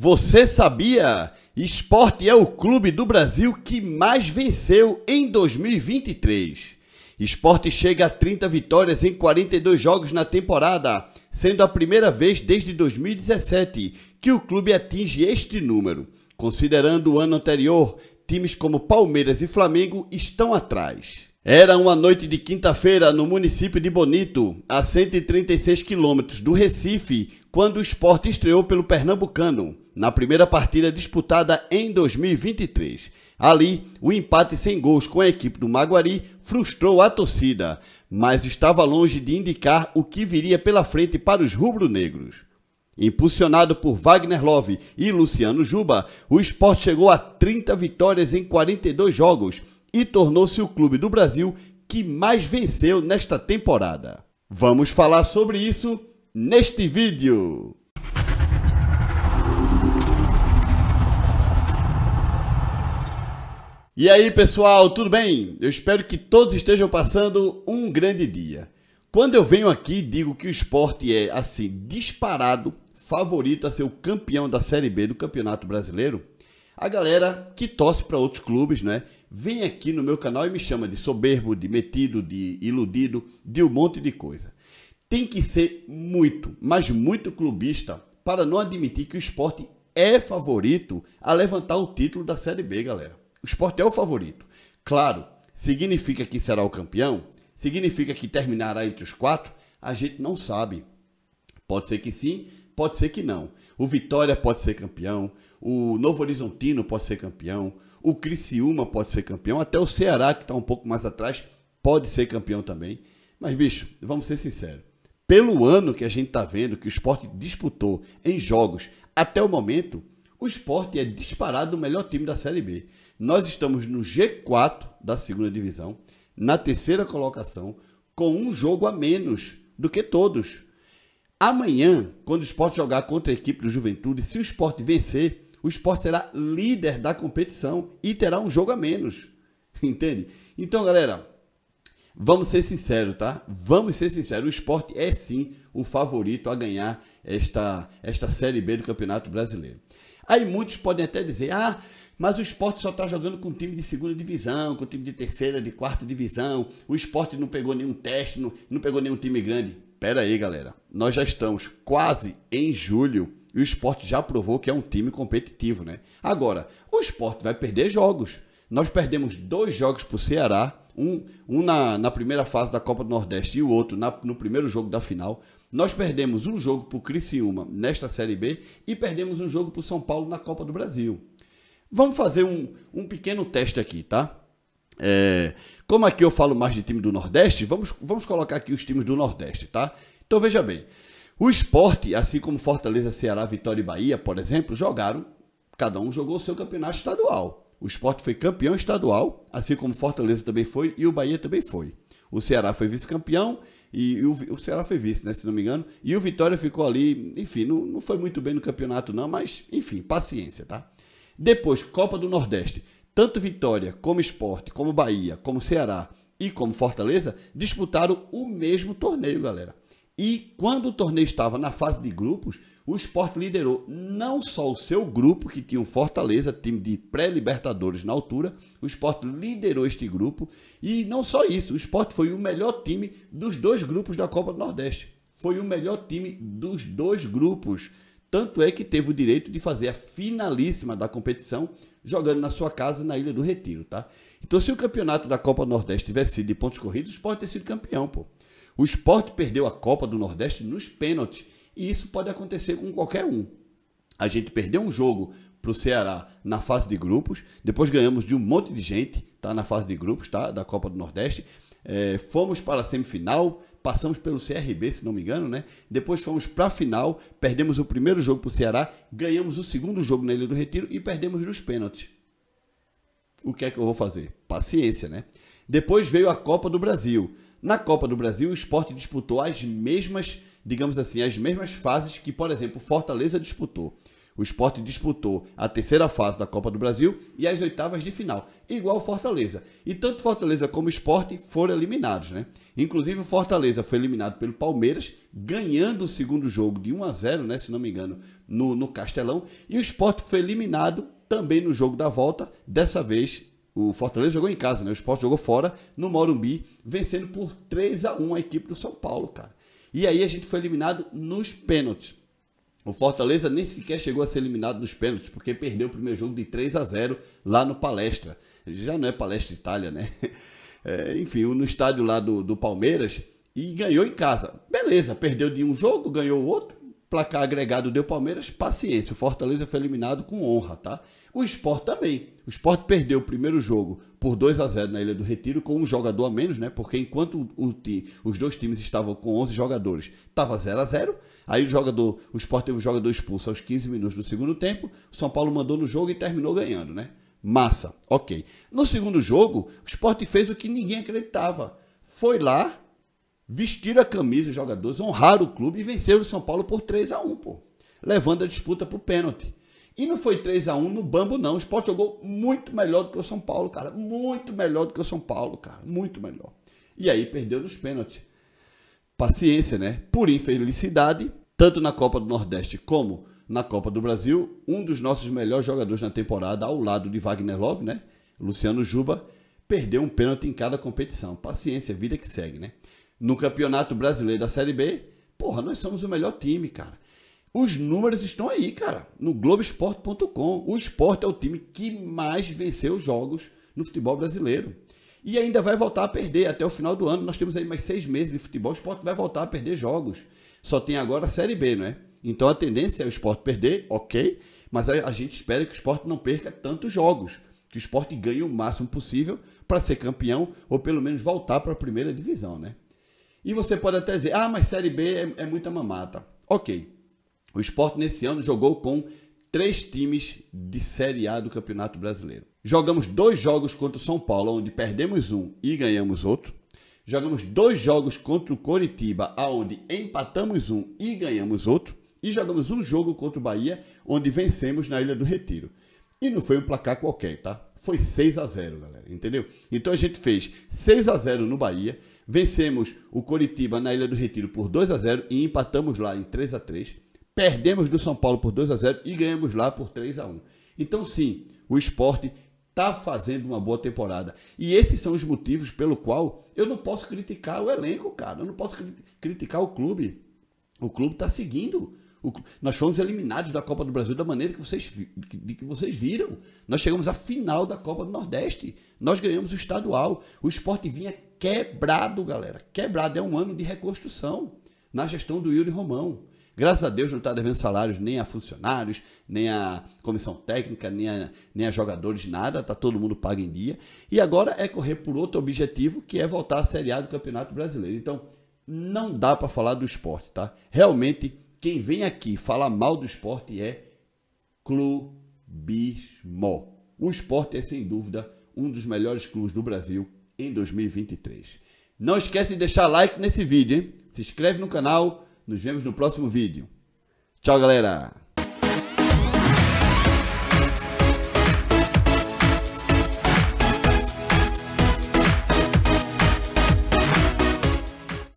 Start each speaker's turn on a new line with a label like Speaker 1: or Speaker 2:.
Speaker 1: Você sabia? Esporte é o clube do Brasil que mais venceu em 2023. Esporte chega a 30 vitórias em 42 jogos na temporada, sendo a primeira vez desde 2017 que o clube atinge este número. Considerando o ano anterior, times como Palmeiras e Flamengo estão atrás. Era uma noite de quinta-feira no município de Bonito, a 136 quilômetros do Recife, quando o esporte estreou pelo Pernambucano, na primeira partida disputada em 2023. Ali, o empate sem gols com a equipe do Maguari frustrou a torcida, mas estava longe de indicar o que viria pela frente para os rubro-negros. Impulsionado por Wagner Love e Luciano Juba, o esporte chegou a 30 vitórias em 42 jogos e tornou-se o clube do Brasil que mais venceu nesta temporada. Vamos falar sobre isso neste vídeo. E aí pessoal, tudo bem? Eu espero que todos estejam passando um grande dia. Quando eu venho aqui digo que o esporte é, assim, disparado, favorito a ser o campeão da Série B do Campeonato Brasileiro, a galera que torce para outros clubes, né? Vem aqui no meu canal e me chama de soberbo, de metido, de iludido, de um monte de coisa tem que ser muito, mas muito clubista para não admitir que o esporte é favorito a levantar o título da Série B, galera. O esporte é o favorito. Claro, significa que será o campeão? Significa que terminará entre os quatro? A gente não sabe. Pode ser que sim, pode ser que não. O Vitória pode ser campeão, o Novo Horizontino pode ser campeão, o Criciúma pode ser campeão, até o Ceará, que está um pouco mais atrás, pode ser campeão também. Mas, bicho, vamos ser sinceros. Pelo ano que a gente está vendo que o esporte disputou em jogos até o momento, o esporte é disparado o melhor time da Série B. Nós estamos no G4 da segunda divisão, na terceira colocação, com um jogo a menos do que todos. Amanhã, quando o esporte jogar contra a equipe do Juventude, se o esporte vencer, o esporte será líder da competição e terá um jogo a menos. Entende? Então, galera, Vamos ser sinceros, tá? Vamos ser sinceros. O esporte é sim o favorito a ganhar esta, esta Série B do Campeonato Brasileiro. Aí muitos podem até dizer: ah, mas o esporte só está jogando com time de segunda divisão, com time de terceira, de quarta divisão. O esporte não pegou nenhum teste, não, não pegou nenhum time grande. Pera aí, galera. Nós já estamos quase em julho e o esporte já provou que é um time competitivo, né? Agora, o esporte vai perder jogos. Nós perdemos dois jogos para o Ceará um, um na, na, primeira fase da Copa do Nordeste e o outro na, no primeiro jogo da final. Nós perdemos um jogo para o Criciúma nesta Série B e perdemos um jogo para o São Paulo na Copa do Brasil. Vamos fazer um, um pequeno teste aqui, tá? É, como aqui eu falo mais de time do Nordeste, vamos, vamos colocar aqui os times do Nordeste, tá? Então veja bem, o esporte, assim como Fortaleza, Ceará, Vitória e Bahia, por exemplo, jogaram, cada um jogou o seu campeonato estadual. O esporte foi campeão estadual, assim como Fortaleza também foi e o Bahia também foi. O Ceará foi vice-campeão e o, o, Ceará foi vice, né, se não me engano. E o Vitória ficou ali, enfim, não, não foi muito bem no campeonato não, mas enfim, paciência, tá? Depois, Copa do Nordeste. Tanto Vitória, como Esporte, como Bahia, como Ceará e como Fortaleza disputaram o mesmo torneio, galera. E quando o torneio estava na fase de grupos, o esporte liderou não só o seu grupo, que tinha o Fortaleza, time de pré-libertadores na altura, o esporte liderou este grupo, e não só isso, o esporte foi o melhor time dos dois grupos da Copa do Nordeste. Foi o melhor time dos dois grupos. Tanto é que teve o direito de fazer a finalíssima da competição jogando na sua casa na Ilha do Retiro, tá? Então, se o campeonato da Copa do Nordeste tivesse sido de pontos corridos, o esporte ter sido campeão, pô. O esporte perdeu a Copa do Nordeste nos pênaltis e isso pode acontecer com qualquer um. A gente perdeu um jogo para o Ceará na fase de grupos, depois ganhamos de um monte de gente tá, na fase de grupos tá, da Copa do Nordeste. É, fomos para a semifinal, passamos pelo CRB, se não me engano, né? Depois fomos para a final, perdemos o primeiro jogo para o Ceará, ganhamos o segundo jogo na Ilha do Retiro e perdemos nos pênaltis. O que é que eu vou fazer? Paciência, né? Depois veio a Copa do Brasil. Na Copa do Brasil, o esporte disputou as mesmas, digamos assim, as mesmas fases que, por exemplo, Fortaleza disputou. O esporte disputou a terceira fase da Copa do Brasil e as oitavas de final, igual Fortaleza. E tanto Fortaleza como esporte foram eliminados, né? Inclusive, o Fortaleza foi eliminado pelo Palmeiras, ganhando o segundo jogo de 1 a 0 né? Se não me engano, no, no Castelão. E o esporte foi eliminado também no jogo da volta, dessa vez o Fortaleza jogou em casa, né? O Sport jogou fora, no Morumbi, vencendo por 3 a 1 a equipe do São Paulo, cara. E aí a gente foi eliminado nos pênaltis. O Fortaleza nem sequer chegou a ser eliminado nos pênaltis, porque perdeu o primeiro jogo de 3 a 0 lá no Palestra. Já não é Palestra Itália, né? É, enfim, no estádio lá do, do Palmeiras e ganhou em casa. Beleza, perdeu de um jogo, ganhou o outro placar agregado deu Palmeiras, paciência. O Fortaleza foi eliminado com honra, tá? O Sport também. O Sport perdeu o primeiro jogo por 2 a 0 na Ilha do Retiro com um jogador a menos, né? Porque enquanto o, o, os dois times estavam com 11 jogadores, estava 0 a 0. Aí o jogador, o Sport teve o jogador expulso aos 15 minutos do segundo tempo. O São Paulo mandou no jogo e terminou ganhando, né? Massa. OK. No segundo jogo, o Sport fez o que ninguém acreditava. Foi lá, vestiram a camisa os jogadores, honraram o clube e venceram o São Paulo por 3 a 1 pô. Levando a disputa para o pênalti. E não foi 3 a 1 no bambo, não. O Sport jogou muito melhor do que o São Paulo, cara. Muito melhor do que o São Paulo, cara. Muito melhor. E aí perdeu nos pênaltis. Paciência, né? Por infelicidade, tanto na Copa do Nordeste como na Copa do Brasil, um dos nossos melhores jogadores na temporada, ao lado de Wagner Love, né? Luciano Juba, perdeu um pênalti em cada competição. Paciência, vida que segue, né? no Campeonato Brasileiro da Série B, porra, nós somos o melhor time, cara. Os números estão aí, cara, no Globoesporte.com. O esporte é o time que mais venceu jogos no futebol brasileiro. E ainda vai voltar a perder até o final do ano. Nós temos aí mais seis meses de futebol. O esporte vai voltar a perder jogos. Só tem agora a Série B, não é? Então a tendência é o esporte perder, ok. Mas a, a gente espera que o esporte não perca tantos jogos. Que o esporte ganhe o máximo possível para ser campeão ou pelo menos voltar para a primeira divisão, né? E você pode até dizer, ah, mas Série B é, é muita mamata. Ok. O esporte nesse ano jogou com três times de Série A do Campeonato Brasileiro. Jogamos dois jogos contra o São Paulo, onde perdemos um e ganhamos outro. Jogamos dois jogos contra o Coritiba, onde empatamos um e ganhamos outro. E jogamos um jogo contra o Bahia, onde vencemos na Ilha do Retiro. E não foi um placar qualquer, tá? Foi 6 a 0 galera, entendeu? Então a gente fez 6 a 0 no Bahia, vencemos o Coritiba na Ilha do Retiro por 2 a 0 e empatamos lá em 3 a 3 perdemos do São Paulo por 2 a 0 e ganhamos lá por 3 a 1 Então sim, o esporte está fazendo uma boa temporada. E esses são os motivos pelo qual eu não posso criticar o elenco, cara. Eu não posso cri criticar o clube. O clube está seguindo o, nós fomos eliminados da Copa do Brasil da maneira que vocês, de que vocês viram. Nós chegamos à final da Copa do Nordeste. Nós ganhamos o estadual. O esporte vinha quebrado, galera. Quebrado. É um ano de reconstrução na gestão do Yuri Romão. Graças a Deus não está devendo salários nem a funcionários, nem a comissão técnica, nem a, nem a jogadores, nada. Está todo mundo pago em dia. E agora é correr por outro objetivo, que é voltar à Série A do Campeonato Brasileiro. Então, não dá para falar do esporte, tá? Realmente quem vem aqui falar mal do esporte é clubismo. O esporte é, sem dúvida, um dos melhores clubes do Brasil em 2023. Não esquece de deixar like nesse vídeo, hein? Se inscreve no canal. Nos vemos no próximo vídeo. Tchau, galera!